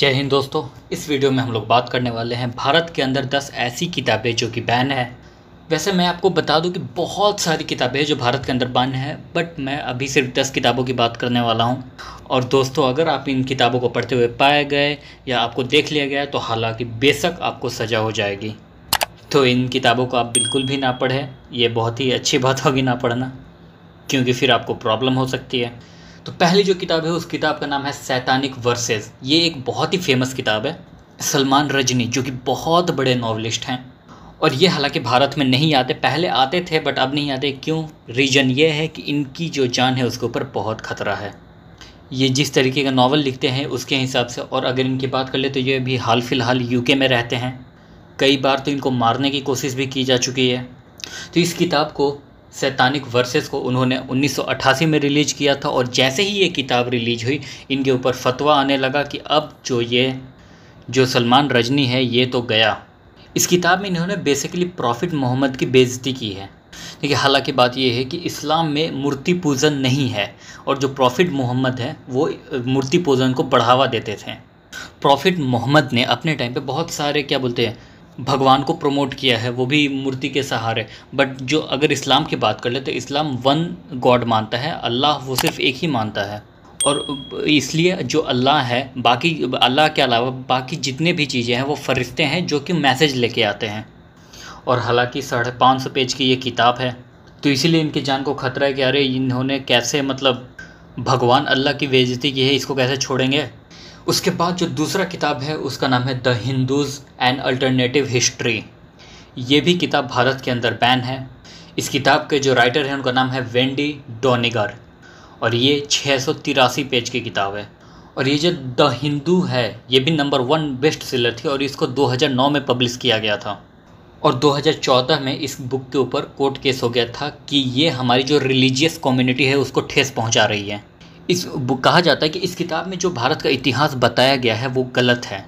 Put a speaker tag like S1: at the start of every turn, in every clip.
S1: जय हिंद दोस्तों इस वीडियो में हम लोग बात करने वाले हैं भारत के अंदर 10 ऐसी किताबें जो कि बैन है वैसे मैं आपको बता दूं कि बहुत सारी किताबें हैं जो भारत के अंदर बैन है बट मैं अभी सिर्फ 10 किताबों की बात करने वाला हूं और दोस्तों अगर आप इन किताबों को पढ़ते हुए पाए गए या आपको देख लिया गया तो हालांकि बेशक आपको सज़ा हो जाएगी तो इन किताबों को आप बिल्कुल भी ना पढ़ें ये बहुत ही अच्छी बात होगी ना पढ़ना क्योंकि फिर आपको प्रॉब्लम हो सकती है तो पहली जो किताब है उस किताब का नाम है सैतानिक वर्सेस ये एक बहुत ही फेमस किताब है सलमान रजनी जो कि बहुत बड़े नावलिस्ट हैं और ये हालांकि भारत में नहीं आते पहले आते थे बट अब नहीं आते क्यों रीजन ये है कि इनकी जो जान है उसके ऊपर बहुत खतरा है ये जिस तरीके का नावल लिखते हैं उसके हिसाब से और अगर इनकी बात कर ले तो ये अभी हाल फिलहाल यूके में रहते हैं कई बार तो इनको मारने की कोशिश भी की जा चुकी है तो इस किताब को सैतानिक वर्सेस को उन्होंने 1988 में रिलीज किया था और जैसे ही ये किताब रिलीज हुई इनके ऊपर फतवा आने लगा कि अब जो ये जो सलमान रजनी है ये तो गया इस किताब में इन्होंने बेसिकली प्रॉफिट मोहम्मद की बेइज्जती की है देखिए हालांकि बात यह है कि इस्लाम में मूर्ति पूजन नहीं है और जो प्रॉफिट मोहम्मद है वो मूर्ति पूजन को बढ़ावा देते थे प्रॉफिट मोहम्मद ने अपने टाइम पे बहुत सारे क्या बोलते हैं भगवान को प्रमोट किया है वो भी मूर्ति के सहारे बट जो अगर इस्लाम की बात कर ले तो इस्लाम वन गॉड मानता है अल्लाह वो सिर्फ एक ही मानता है और इसलिए जो अल्लाह है बाकी अल्लाह के अलावा बाकी जितने भी चीज़ें हैं वो फरिश्ते हैं जो कि मैसेज लेके आते हैं और हालांकि साढ़े पाँच सौ पेज की ये किताब है तो इसीलिए इनकी जान को खतरा है कि अरे इन्होंने कैसे मतलब भगवान अल्लाह की बेजती की है इसको कैसे छोड़ेंगे उसके बाद जो दूसरा किताब है उसका नाम है the Hindus and alternative history ये भी किताब भारत के अंदर बैन है इस किताब के जो राइटर हैं उनका नाम है वेंडी डोनिगर और ये छः पेज की किताब है और ये जो द हिंदू है ये भी नंबर वन बेस्ट सेलर थी और इसको 2009 में पब्लिश किया गया था और 2014 में इस बुक के ऊपर कोर्ट केस हो गया था कि ये हमारी जो रिलीजियस कम्युनिटी है उसको ठेस पहुंचा रही है इस कहा जाता है कि इस किताब में जो भारत का इतिहास बताया गया है वो गलत है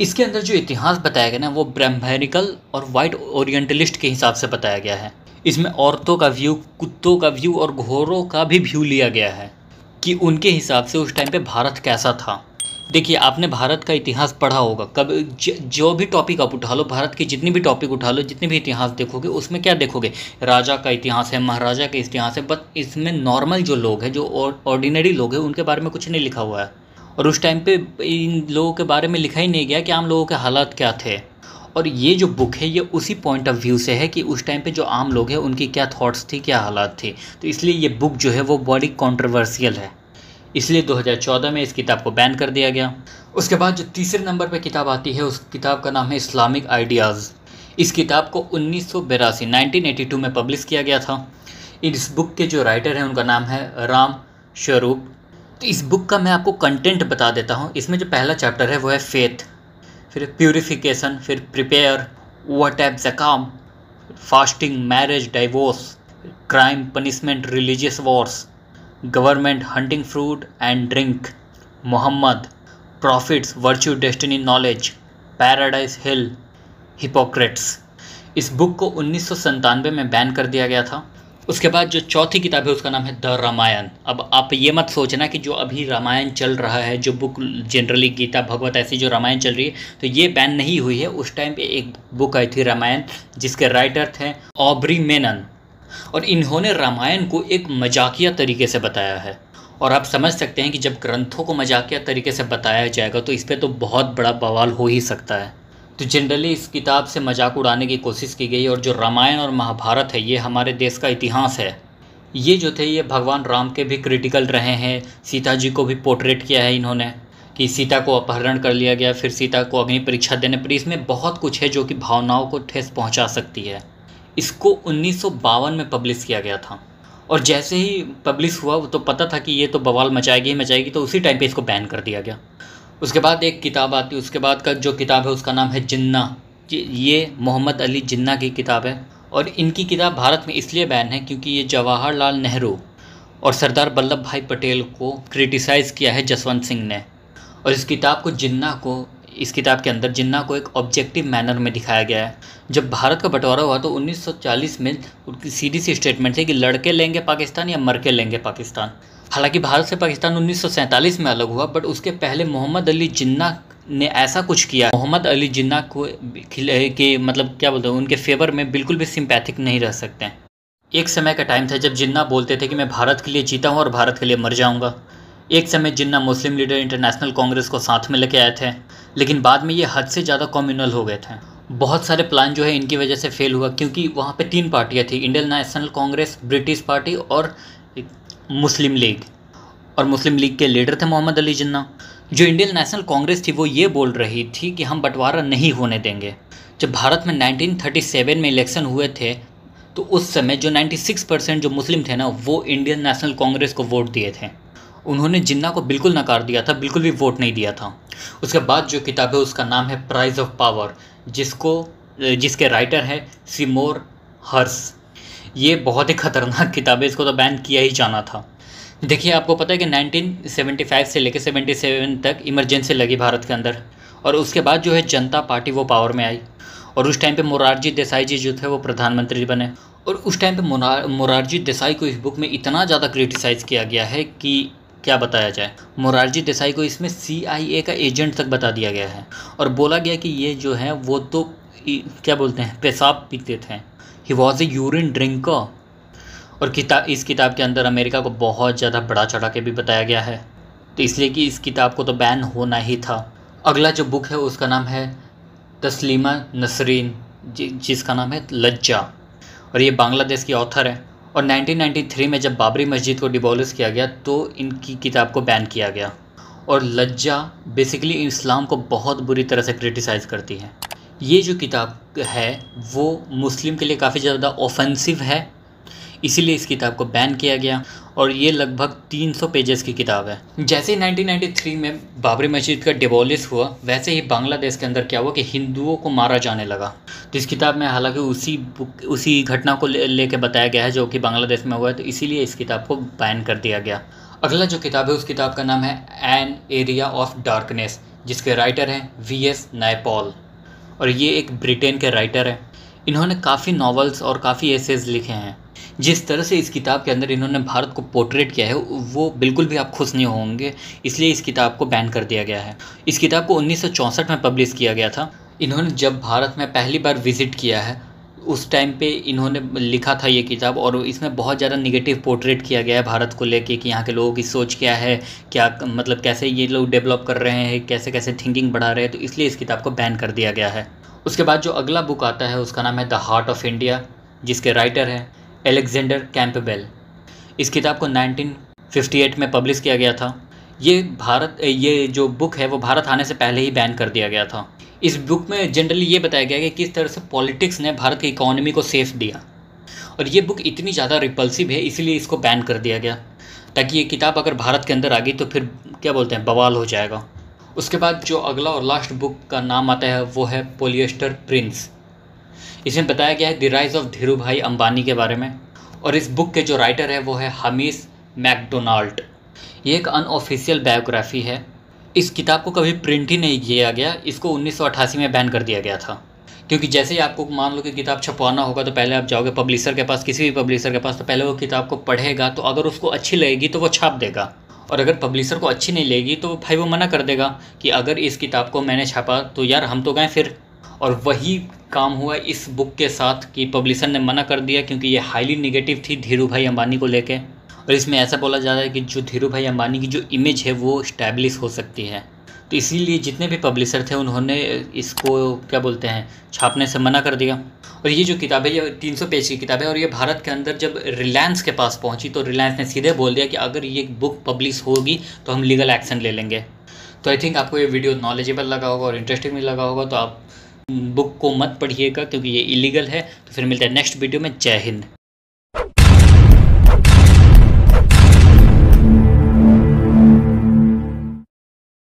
S1: इसके अंदर जो इतिहास बताया गया ना वो ब्रह्मेरिकल और वाइट ओरिएंटलिस्ट के हिसाब से बताया गया है इसमें औरतों का व्यू कुत्तों का व्यू और घोड़ों का भी व्यू लिया गया है कि उनके हिसाब से उस टाइम पे भारत कैसा था देखिए आपने भारत का इतिहास पढ़ा होगा कब जो भी टॉपिक आप उठा लो भारत की जितनी भी टॉपिक उठा लो जितनी भी इतिहास देखोगे उसमें क्या देखोगे राजा का इतिहास है महाराजा का इतिहास है बस इसमें नॉर्मल जो लोग हैं जो ऑर्डिनरी लोग हैं उनके बारे में कुछ नहीं लिखा हुआ है और उस टाइम पे इन लोगों के बारे में लिखा ही नहीं गया कि आम लोगों के हालात क्या थे और ये जो बुक है ये उसी पॉइंट ऑफ व्यू से है कि उस टाइम पे जो आम लोग हैं उनकी क्या थॉट्स थी क्या हालात थी तो इसलिए ये बुक जो है वो बड़ी कॉन्ट्रोवर्सियल है इसलिए 2014 में इस किताब को बैन कर दिया गया उसके बाद जो तीसरे नंबर पर किताब आती है उस किताब का नाम है इस्लामिक आइडियाज़ इस किताब को उन्नीस सौ 1982 में पब्लिश किया गया था इस बुक के जो राइटर हैं उनका नाम है राम स्वरूप तो इस बुक का मैं आपको कंटेंट बता देता हूँ इसमें जो पहला चैप्टर है वो है फेथ फिर प्योरीफिकेशन फिर प्रिपेयर वट एप जकाम fasting marriage divorce crime punishment religious wars government hunting fruit and drink Mohammed prophets virtue destiny knowledge paradise hell hypocrites इस बुक को उन्नीस में बैन कर दिया गया था उसके बाद जो चौथी किताब है उसका नाम है द रामायण अब आप ये मत सोचना कि जो अभी रामायण चल रहा है जो बुक जनरली गीता भगवत ऐसी जो रामायण चल रही है तो ये बैन नहीं हुई है उस टाइम पे एक बुक आई थी रामायण जिसके राइटर थे ऑब्री मेनन और इन्होंने रामायण को एक मजाकिया तरीके से बताया है और आप समझ सकते हैं कि जब ग्रंथों को मजाकिया तरीके से बताया जाएगा तो इस पर तो बहुत बड़ा बवाल हो ही सकता है तो जनरली इस किताब से मजाक उड़ाने की कोशिश की गई और जो रामायण और महाभारत है ये हमारे देश का इतिहास है ये जो थे ये भगवान राम के भी क्रिटिकल रहे हैं सीता जी को भी पोर्ट्रेट किया है इन्होंने कि सीता को अपहरण कर लिया गया फिर सीता को अग्नि परीक्षा देने पर इसमें बहुत कुछ है जो कि भावनाओं को ठेस पहुंचा सकती है इसको उन्नीस में पब्लिश किया गया था और जैसे ही पब्लिश हुआ तो पता था कि ये तो बवाल मचाएगी ही मचाएगी तो उसी टाइम पे इसको बैन कर दिया गया उसके बाद एक किताब आती उसके बाद का जो किताब है उसका नाम है जिन्ना ये मोहम्मद अली जिन्ना की किताब है और इनकी किताब भारत में इसलिए बैन है क्योंकि ये जवाहरलाल नेहरू और सरदार वल्लभ भाई पटेल को क्रिटिसाइज़ किया है जसवंत सिंह ने और इस किताब को जिन्ना को इस किताब के अंदर जिन्ना को एक ऑब्जेक्टिव मैनर में दिखाया गया है जब भारत का बंटवारा हुआ तो 1940 में उनकी सीधी सी स्टेटमेंट थी कि लड़के लेंगे पाकिस्तान या मर के लेंगे पाकिस्तान हालांकि भारत से पाकिस्तान 1947 में अलग हुआ बट उसके पहले मोहम्मद अली जिन्ना ने ऐसा कुछ किया मोहम्मद अली जिन्ना को के मतलब क्या बोलते हैं उनके फेवर में बिल्कुल भी सिंपैथिक नहीं रह सकते हैं एक समय का टाइम था जब जिन्ना बोलते थे कि मैं भारत के लिए जीता हूँ और भारत के लिए मर जाऊँगा एक समय Jinnah Muslim leader international Congress को साथ में लेके आए थे लेकिन बाद में ये हद से ज़्यादा कॉम्यूनल हो गए थे बहुत सारे प्लान जो है इनकी वजह से फेल हुआ क्योंकि वहाँ पे तीन पार्टियाँ थी Indian National Congress British party और मुस्लिम लीग और मुस्लिम लीग के लीडर थे मोहम्मद अली जिन्ना जो इंडियन नेशनल कांग्रेस थी वो ये बोल रही थी कि हम बंटवारा नहीं होने देंगे जब भारत में 1937 में इलेक्शन हुए थे तो उस समय जो 96 परसेंट जो मुस्लिम थे ना वो इंडियन नेशनल कांग्रेस को वोट दिए थे उन्होंने जिन्ना को बिल्कुल नकार दिया था बिल्कुल भी वोट नहीं दिया था उसके बाद जो किताब है उसका नाम है प्राइज ऑफ पावर जिसको जिसके राइटर है सिमोर हर्स ये बहुत ही ख़तरनाक किताब है इसको तो बैन किया ही जाना था देखिए आपको पता है कि 1975 से लेकर 77 तक इमरजेंसी लगी भारत के अंदर और उसके बाद जो है जनता पार्टी वो पावर में आई और उस टाइम पे मोरारजी देसाई जी जो थे वो प्रधानमंत्री बने और उस टाइम पे मोरारजी देसाई को इस बुक में इतना ज़्यादा क्रिटिसाइज़ किया गया है कि क्या बताया जाए मोरारजी देसाई को इसमें सीआईए का एजेंट तक बता दिया गया है और बोला गया कि ये जो है वो तो क्या बोलते हैं पेशाब पीते थे ही वॉज ए यूरिन ड्रिंकर और किताब इस किताब के अंदर अमेरिका को बहुत ज़्यादा बड़ा चढ़ा के भी बताया गया है तो इसलिए कि इस किताब को तो बैन होना ही था अगला जो बुक है उसका नाम है तस्लीमा नसरीन जिसका नाम है लज्जा और ये बांग्लादेश की ऑथर है और 1993 में जब बाबरी मस्जिद को डिबोलिस किया गया तो इनकी किताब को बैन किया गया और लज्जा बेसिकली इस्लाम को बहुत बुरी तरह से क्रिटिसाइज़ करती है ये जो किताब है वो मुस्लिम के लिए काफ़ी ज़्यादा ऑफेंसिव है इसीलिए इस किताब को बैन किया गया और ये लगभग 300 पेजेस की किताब है जैसे ही 1993 में बाबरी मस्जिद का डिबोलिस हुआ वैसे ही बांग्लादेश के अंदर क्या हुआ कि हिंदुओं को मारा जाने लगा तो इस किताब में हालांकि उसी बुक उसी घटना को लेके ले बताया गया है जो कि बांग्लादेश में हुआ है तो इसीलिए इस किताब को बैन कर दिया गया अगला जो किताब है उस किताब का नाम है एन एरिया ऑफ डार्कनेस जिसके राइटर हैं वी एस नायपॉल और ये एक ब्रिटेन के राइटर हैं इन्होंने काफ़ी नावल्स और काफ़ी एसेज लिखे हैं जिस तरह से इस किताब के अंदर इन्होंने भारत को पोर्ट्रेट किया है वो बिल्कुल भी आप खुश नहीं होंगे इसलिए इस किताब को बैन कर दिया गया है इस किताब को उन्नीस में पब्लिश किया गया था इन्होंने जब भारत में पहली बार विज़िट किया है उस टाइम पे इन्होंने लिखा था ये किताब और इसमें बहुत ज़्यादा निगेटिव पोर्ट्रेट किया गया है भारत को लेके कि यहाँ के लोगों की सोच क्या है क्या मतलब कैसे ये लोग डेवलप कर रहे हैं कैसे कैसे थिंकिंग बढ़ा रहे हैं तो इसलिए इस किताब को बैन कर दिया गया है उसके बाद जो अगला बुक आता है उसका नाम है द हार्ट ऑफ इंडिया जिसके राइटर हैं एलेक्जेंडर कैंपबेल इस किताब को 1958 में पब्लिश किया गया था ये भारत ये जो बुक है वो भारत आने से पहले ही बैन कर दिया गया था इस बुक में जनरली ये बताया गया कि किस तरह से पॉलिटिक्स ने भारत की इकोनॉमी को सेफ दिया और ये बुक इतनी ज़्यादा रिपल्सिव है इसीलिए इसको बैन कर दिया गया ताकि ये किताब अगर भारत के अंदर आ गई तो फिर क्या बोलते हैं बवाल हो जाएगा उसके बाद जो अगला और लास्ट बुक का नाम आता है वो है पोलिएस्टर प्रिंस इसमें बताया गया है द राइज ऑफ धीरू भाई अम्बानी के बारे में और इस बुक के जो राइटर है वो है हमीस मैकडोनाल्ड ये एक अनऑफिशियल बायोग्राफी है इस किताब को कभी प्रिंट ही नहीं किया गया इसको उन्नीस में बैन कर दिया गया था क्योंकि जैसे ही आपको मान लो कि किताब छपवाना होगा तो पहले आप जाओगे पब्लिशर के पास किसी भी पब्लिशर के पास तो पहले वो किताब को पढ़ेगा तो अगर उसको अच्छी लगेगी तो वो छाप देगा और अगर पब्लिशर को अच्छी नहीं लगेगी तो भाई वो मना कर देगा कि अगर इस किताब को मैंने छापा तो यार हम तो गए फिर और वही काम हुआ इस बुक के साथ कि पब्लिशर ने मना कर दिया क्योंकि ये हाईली निगेटिव थी धीरू भाई अंबानी को लेके और इसमें ऐसा बोला जा रहा है कि जो धीरू भाई अंबानी की जो इमेज है वो इस्टेब्लिश हो सकती है तो इसीलिए जितने भी पब्लिशर थे उन्होंने इसको क्या बोलते हैं छापने से मना कर दिया और ये जो किताब है ये 300 पेज की किताब है और ये भारत के अंदर जब रिलायंस के पास पहुंची तो रिलायंस ने सीधे बोल दिया कि अगर ये बुक पब्लिश होगी तो हम लीगल एक्शन ले लेंगे तो आई थिंक आपको ये वीडियो नॉलेजेबल लगा होगा और इंटरेस्टिंग भी लगा होगा तो आप बुक को मत पढ़िएगा क्योंकि ये इलीगल है तो फिर मिलते हैं नेक्स्ट वीडियो में जय हिंद